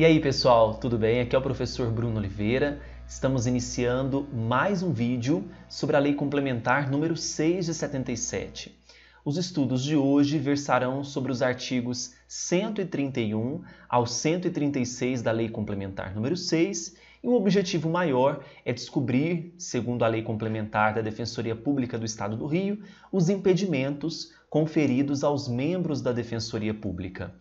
E aí pessoal, tudo bem? Aqui é o professor Bruno Oliveira. Estamos iniciando mais um vídeo sobre a Lei Complementar número 6 de 77. Os estudos de hoje versarão sobre os artigos 131 ao 136 da Lei Complementar número 6, e o objetivo maior é descobrir, segundo a Lei Complementar da Defensoria Pública do Estado do Rio, os impedimentos conferidos aos membros da Defensoria Pública.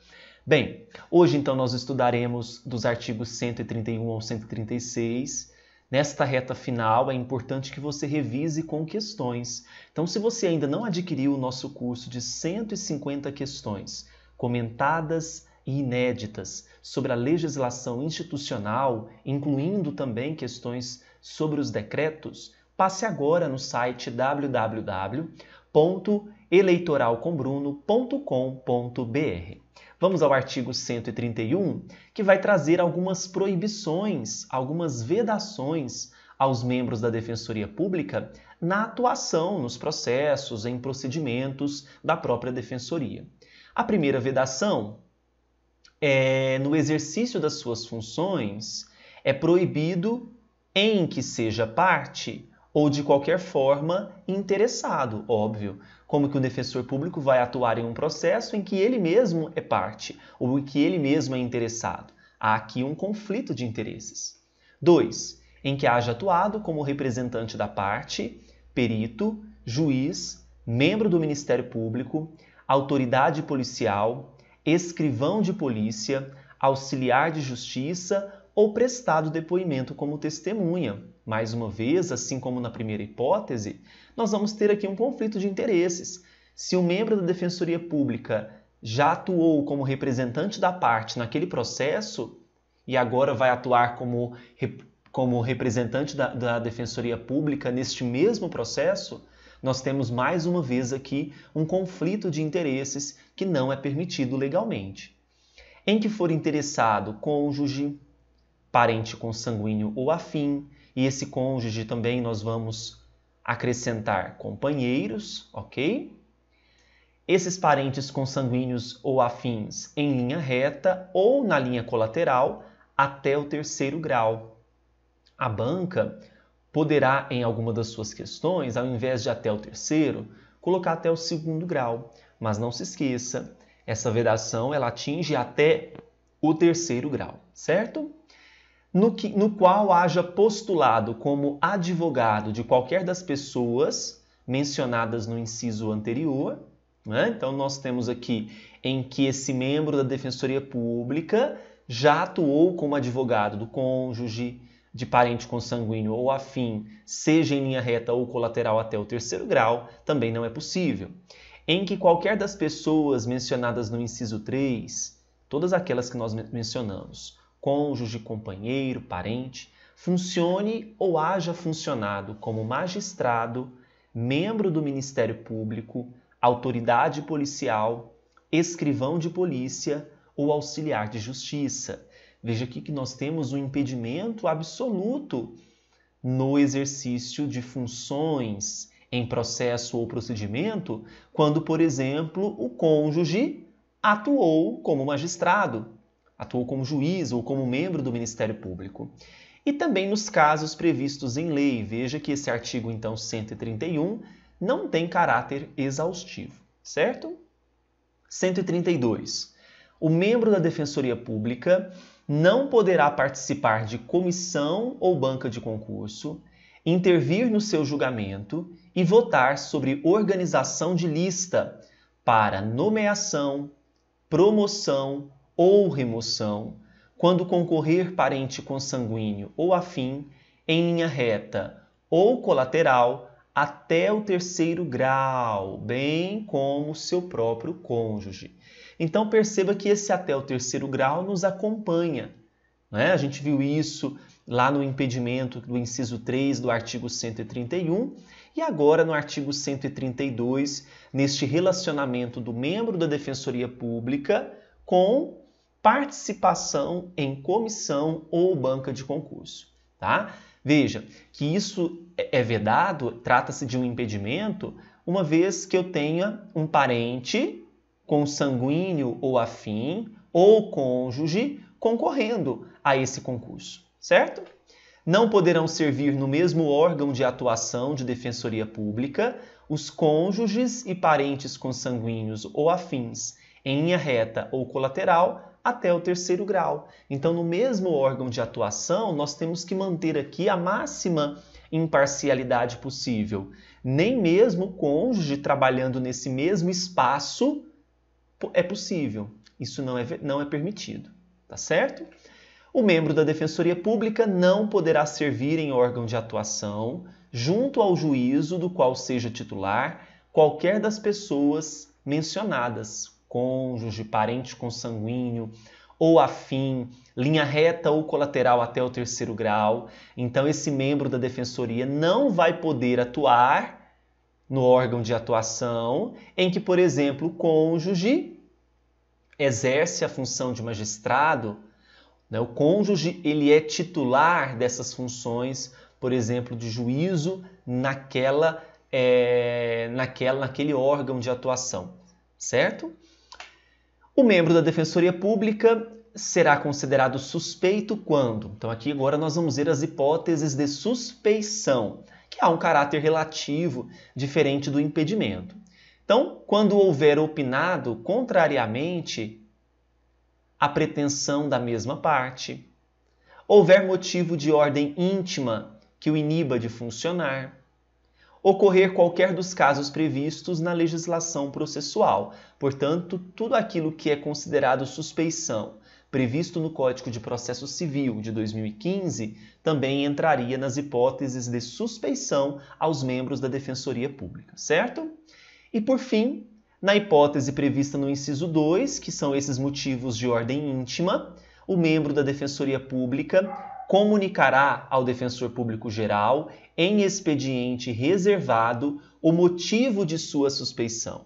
Bem, hoje então nós estudaremos dos artigos 131 ao 136. Nesta reta final é importante que você revise com questões. Então, se você ainda não adquiriu o nosso curso de 150 questões comentadas e inéditas sobre a legislação institucional, incluindo também questões sobre os decretos, passe agora no site www eleitoralcombruno.com.br. Vamos ao artigo 131, que vai trazer algumas proibições, algumas vedações aos membros da Defensoria Pública na atuação nos processos, em procedimentos da própria Defensoria. A primeira vedação é no exercício das suas funções é proibido em que seja parte ou de qualquer forma interessado, óbvio. Como que o defensor público vai atuar em um processo em que ele mesmo é parte ou em que ele mesmo é interessado? Há aqui um conflito de interesses. 2. Em que haja atuado como representante da parte, perito, juiz, membro do Ministério Público, autoridade policial, escrivão de polícia, auxiliar de justiça ou prestado depoimento como testemunha. Mais uma vez, assim como na primeira hipótese, nós vamos ter aqui um conflito de interesses. Se o um membro da Defensoria Pública já atuou como representante da parte naquele processo e agora vai atuar como, como representante da, da Defensoria Pública neste mesmo processo, nós temos mais uma vez aqui um conflito de interesses que não é permitido legalmente. Em que for interessado cônjuge, parente consanguíneo ou afim, e esse cônjuge também nós vamos acrescentar companheiros, ok? Esses parentes consanguíneos ou afins em linha reta ou na linha colateral até o terceiro grau. A banca poderá, em alguma das suas questões, ao invés de até o terceiro, colocar até o segundo grau. Mas não se esqueça, essa vedação ela atinge até o terceiro grau, certo? no, que, no qual haja postulado como advogado de qualquer das pessoas mencionadas no inciso anterior. Né? Então, nós temos aqui em que esse membro da Defensoria Pública já atuou como advogado do cônjuge, de parente consanguíneo ou afim, seja em linha reta ou colateral até o terceiro grau, também não é possível. Em que qualquer das pessoas mencionadas no inciso 3, todas aquelas que nós mencionamos, cônjuge, companheiro, parente, funcione ou haja funcionado como magistrado, membro do Ministério Público, autoridade policial, escrivão de polícia ou auxiliar de justiça. Veja aqui que nós temos um impedimento absoluto no exercício de funções em processo ou procedimento, quando, por exemplo, o cônjuge atuou como magistrado, atuou como juiz ou como membro do Ministério Público. E também nos casos previstos em lei, veja que esse artigo então 131 não tem caráter exaustivo, certo? 132. O membro da Defensoria Pública não poderá participar de comissão ou banca de concurso, intervir no seu julgamento e votar sobre organização de lista para nomeação, promoção ou remoção, quando concorrer parente consanguíneo ou afim, em linha reta ou colateral até o terceiro grau, bem como seu próprio cônjuge. Então perceba que esse até o terceiro grau nos acompanha. Né? A gente viu isso lá no impedimento do inciso 3 do artigo 131 e agora no artigo 132, neste relacionamento do membro da Defensoria Pública com participação em comissão ou banca de concurso. Tá? Veja que isso é, é vedado, trata-se de um impedimento, uma vez que eu tenha um parente consanguíneo ou afim ou cônjuge concorrendo a esse concurso, certo? Não poderão servir no mesmo órgão de atuação de defensoria pública os cônjuges e parentes consanguíneos ou afins em linha reta ou colateral até o terceiro grau. Então, no mesmo órgão de atuação, nós temos que manter aqui a máxima imparcialidade possível. Nem mesmo o cônjuge trabalhando nesse mesmo espaço é possível. Isso não é, não é permitido, tá certo? O membro da Defensoria Pública não poderá servir em órgão de atuação, junto ao juízo do qual seja titular, qualquer das pessoas mencionadas, cônjuge, parente consanguíneo ou afim, linha reta ou colateral até o terceiro grau. Então, esse membro da defensoria não vai poder atuar no órgão de atuação em que, por exemplo, o cônjuge exerce a função de magistrado. Né? O cônjuge ele é titular dessas funções, por exemplo, de juízo naquela é, naquela, naquele órgão de atuação, certo? O membro da Defensoria Pública será considerado suspeito quando? Então, aqui agora nós vamos ver as hipóteses de suspeição, que há um caráter relativo, diferente do impedimento. Então, quando houver opinado contrariamente à pretensão da mesma parte, houver motivo de ordem íntima que o iniba de funcionar, ocorrer qualquer dos casos previstos na legislação processual. Portanto, tudo aquilo que é considerado suspeição, previsto no Código de Processo Civil de 2015, também entraria nas hipóteses de suspeição aos membros da Defensoria Pública, certo? E por fim, na hipótese prevista no inciso 2, que são esses motivos de ordem íntima, o membro da Defensoria Pública comunicará ao defensor público geral, em expediente reservado, o motivo de sua suspeição.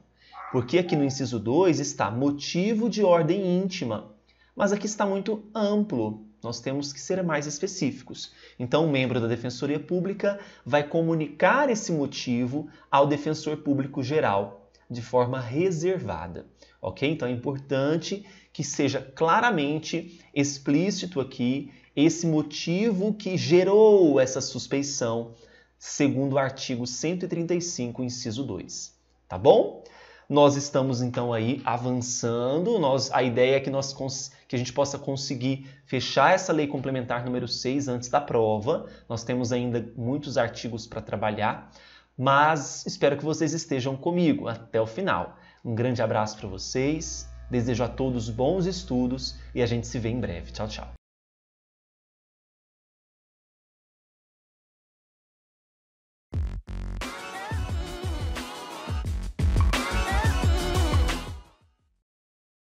Porque aqui no inciso 2 está motivo de ordem íntima, mas aqui está muito amplo. Nós temos que ser mais específicos. Então, o membro da Defensoria Pública vai comunicar esse motivo ao defensor público geral, de forma reservada. Ok? Então, é importante que seja claramente explícito aqui esse motivo que gerou essa suspeição, segundo o artigo 135, inciso 2. Tá bom? Nós estamos então aí avançando, nós, a ideia é que, nós, que a gente possa conseguir fechar essa lei complementar número 6 antes da prova. Nós temos ainda muitos artigos para trabalhar, mas espero que vocês estejam comigo até o final. Um grande abraço para vocês, desejo a todos bons estudos e a gente se vê em breve. Tchau, tchau.